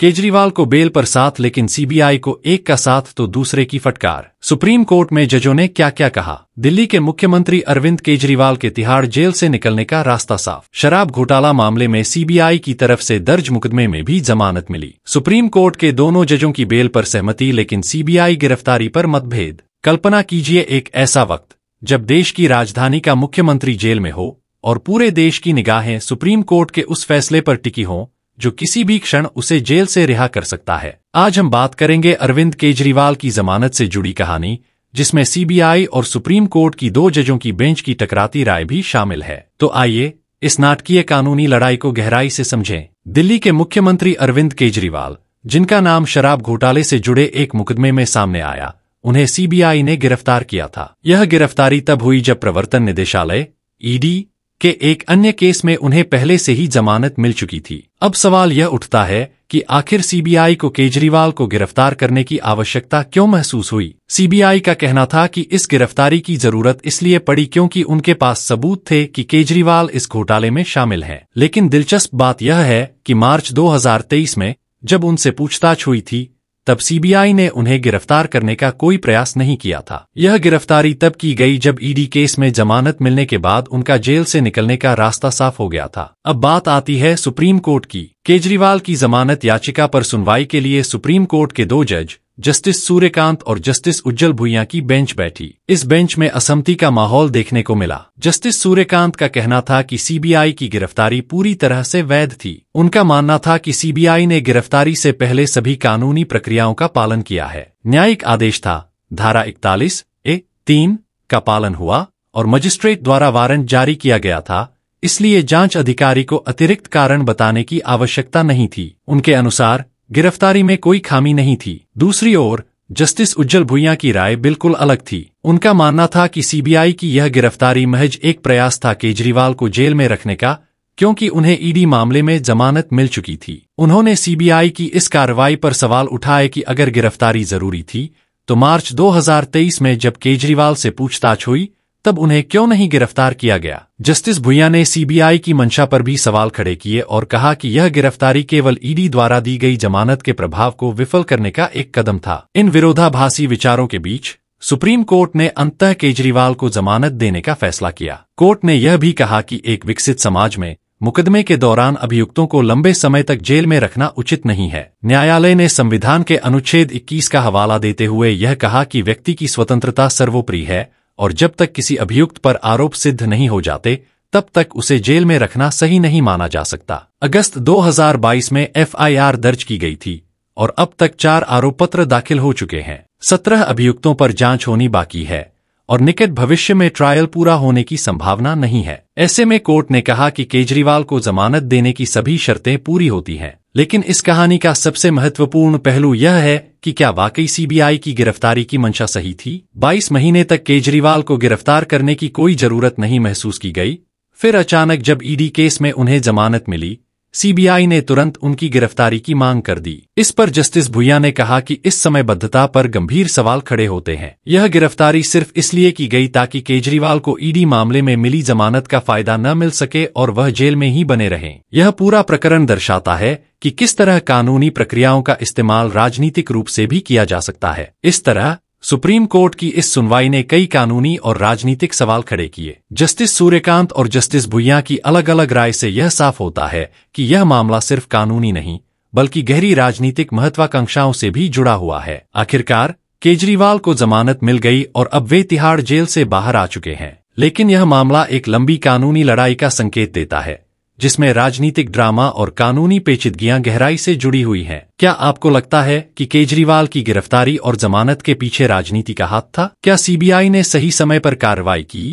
केजरीवाल को बेल पर साथ लेकिन सीबीआई को एक का साथ तो दूसरे की फटकार सुप्रीम कोर्ट में जजों ने क्या क्या कहा दिल्ली के मुख्यमंत्री अरविंद केजरीवाल के तिहाड़ जेल से निकलने का रास्ता साफ शराब घोटाला मामले में सीबीआई की तरफ से दर्ज मुकदमे में भी जमानत मिली सुप्रीम कोर्ट के दोनों जजों की बेल पर सहमति लेकिन सीबीआई गिरफ्तारी पर मतभेद कल्पना कीजिए एक ऐसा वक्त जब देश की राजधानी का मुख्यमंत्री जेल में हो और पूरे देश की निगाहें सुप्रीम कोर्ट के उस फैसले पर टिकी हों जो किसी भी क्षण उसे जेल से रिहा कर सकता है आज हम बात करेंगे अरविंद केजरीवाल की जमानत से जुड़ी कहानी जिसमें सीबीआई और सुप्रीम कोर्ट की दो जजों की बेंच की टकराती राय भी शामिल है तो आइए इस नाटकीय कानूनी लड़ाई को गहराई से समझें दिल्ली के मुख्यमंत्री अरविंद केजरीवाल जिनका नाम शराब घोटाले से जुड़े एक मुकदमे में सामने आया उन्हें सीबीआई ने गिरफ्तार किया था यह गिरफ्तारी तब हुई जब प्रवर्तन निदेशालय ईडी के एक अन्य केस में उन्हें पहले से ही जमानत मिल चुकी थी अब सवाल यह उठता है कि आखिर सीबीआई को केजरीवाल को गिरफ्तार करने की आवश्यकता क्यों महसूस हुई सीबीआई का कहना था कि इस गिरफ्तारी की जरूरत इसलिए पड़ी क्योंकि उनके पास सबूत थे कि केजरीवाल इस घोटाले में शामिल हैं। लेकिन दिलचस्प बात यह है कि मार्च 2023 में जब उनसे पूछताछ हुई थी तब सीबीआई ने उन्हें गिरफ्तार करने का कोई प्रयास नहीं किया था यह गिरफ्तारी तब की गई जब ईडी e केस में जमानत मिलने के बाद उनका जेल से निकलने का रास्ता साफ हो गया था अब बात आती है सुप्रीम कोर्ट की केजरीवाल की जमानत याचिका पर सुनवाई के लिए सुप्रीम कोर्ट के दो जज जस्टिस सूर्यकांत और जस्टिस उज्जवल भुइया की बेंच बैठी इस बेंच में असमति का माहौल देखने को मिला जस्टिस सूर्यकांत का कहना था कि सीबीआई की गिरफ्तारी पूरी तरह से वैध थी उनका मानना था कि सीबीआई ने गिरफ्तारी से पहले सभी कानूनी प्रक्रियाओं का पालन किया है न्यायिक आदेश था धारा इकतालीस ए तीन का पालन हुआ और मजिस्ट्रेट द्वारा वारंट जारी किया गया था इसलिए जांच अधिकारी को अतिरिक्त कारण बताने की आवश्यकता नहीं थी उनके अनुसार गिरफ्तारी में कोई खामी नहीं थी दूसरी ओर जस्टिस उज्जवल भुइया की राय बिल्कुल अलग थी उनका मानना था कि सीबीआई की यह गिरफ्तारी महज एक प्रयास था केजरीवाल को जेल में रखने का क्योंकि उन्हें ईडी मामले में जमानत मिल चुकी थी उन्होंने सीबीआई की इस कार्रवाई पर सवाल उठाए कि अगर गिरफ्तारी जरूरी थी तो मार्च 2023 में जब केजरीवाल से पूछताछ हुई तब उन्हें क्यों नहीं गिरफ्तार किया गया जस्टिस भुया ने सीबीआई की मंशा पर भी सवाल खड़े किए और कहा कि यह गिरफ्तारी केवल ईडी द्वारा दी गई जमानत के प्रभाव को विफल करने का एक कदम था इन विरोधाभासी विचारों के बीच सुप्रीम कोर्ट ने अंत केजरीवाल को जमानत देने का फैसला किया कोर्ट ने यह भी कहा कि एक विकसित समाज में मुकदमे के दौरान अभियुक्तों को लंबे समय तक जेल में रखना उचित नहीं है न्यायालय ने संविधान के अनुच्छेद 21 का हवाला देते हुए यह कहा कि व्यक्ति की स्वतंत्रता सर्वोपरि है और जब तक किसी अभियुक्त पर आरोप सिद्ध नहीं हो जाते तब तक उसे जेल में रखना सही नहीं माना जा सकता अगस्त 2022 में एफआईआर दर्ज की गई थी और अब तक चार आरोप पत्र दाखिल हो चुके हैं सत्रह अभियुक्तों पर जांच होनी बाकी है और निकट भविष्य में ट्रायल पूरा होने की संभावना नहीं है ऐसे में कोर्ट ने कहा कि केजरीवाल को जमानत देने की सभी शर्तें पूरी होती हैं लेकिन इस कहानी का सबसे महत्वपूर्ण पहलू यह है कि क्या वाकई सीबीआई की गिरफ्तारी की मंशा सही थी 22 महीने तक केजरीवाल को गिरफ्तार करने की कोई जरूरत नहीं महसूस की गई फिर अचानक जब ईडी e केस में उन्हें जमानत मिली सीबीआई ने तुरंत उनकी गिरफ्तारी की मांग कर दी इस पर जस्टिस भुया ने कहा कि इस समय बद्धता पर गंभीर सवाल खड़े होते हैं यह गिरफ्तारी सिर्फ इसलिए की गई ताकि केजरीवाल को ईडी मामले में मिली जमानत का फायदा न मिल सके और वह जेल में ही बने रहें यह पूरा प्रकरण दर्शाता है कि किस तरह कानूनी प्रक्रियाओं का इस्तेमाल राजनीतिक रूप से भी किया जा सकता है इस तरह सुप्रीम कोर्ट की इस सुनवाई ने कई कानूनी और राजनीतिक सवाल खड़े किए जस्टिस सूर्यकांत और जस्टिस भुइया की अलग अलग राय से यह साफ होता है कि यह मामला सिर्फ कानूनी नहीं बल्कि गहरी राजनीतिक महत्वाकांक्षाओं से भी जुड़ा हुआ है आखिरकार केजरीवाल को जमानत मिल गई और अब वे तिहाड़ जेल से बाहर आ चुके हैं लेकिन यह मामला एक लंबी कानूनी लड़ाई का संकेत देता है जिसमें राजनीतिक ड्रामा और कानूनी पेचिदगियां गहराई से जुड़ी हुई हैं क्या आपको लगता है कि केजरीवाल की गिरफ्तारी और जमानत के पीछे राजनीति का हाथ था क्या सीबीआई ने सही समय पर कार्रवाई की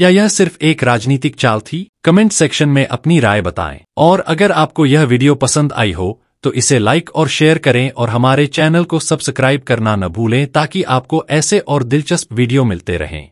या यह सिर्फ एक राजनीतिक चाल थी कमेंट सेक्शन में अपनी राय बताएं और अगर आपको यह वीडियो पसंद आई हो तो इसे लाइक और शेयर करें और हमारे चैनल को सब्सक्राइब करना न भूलें ताकि आपको ऐसे और दिलचस्प वीडियो मिलते रहें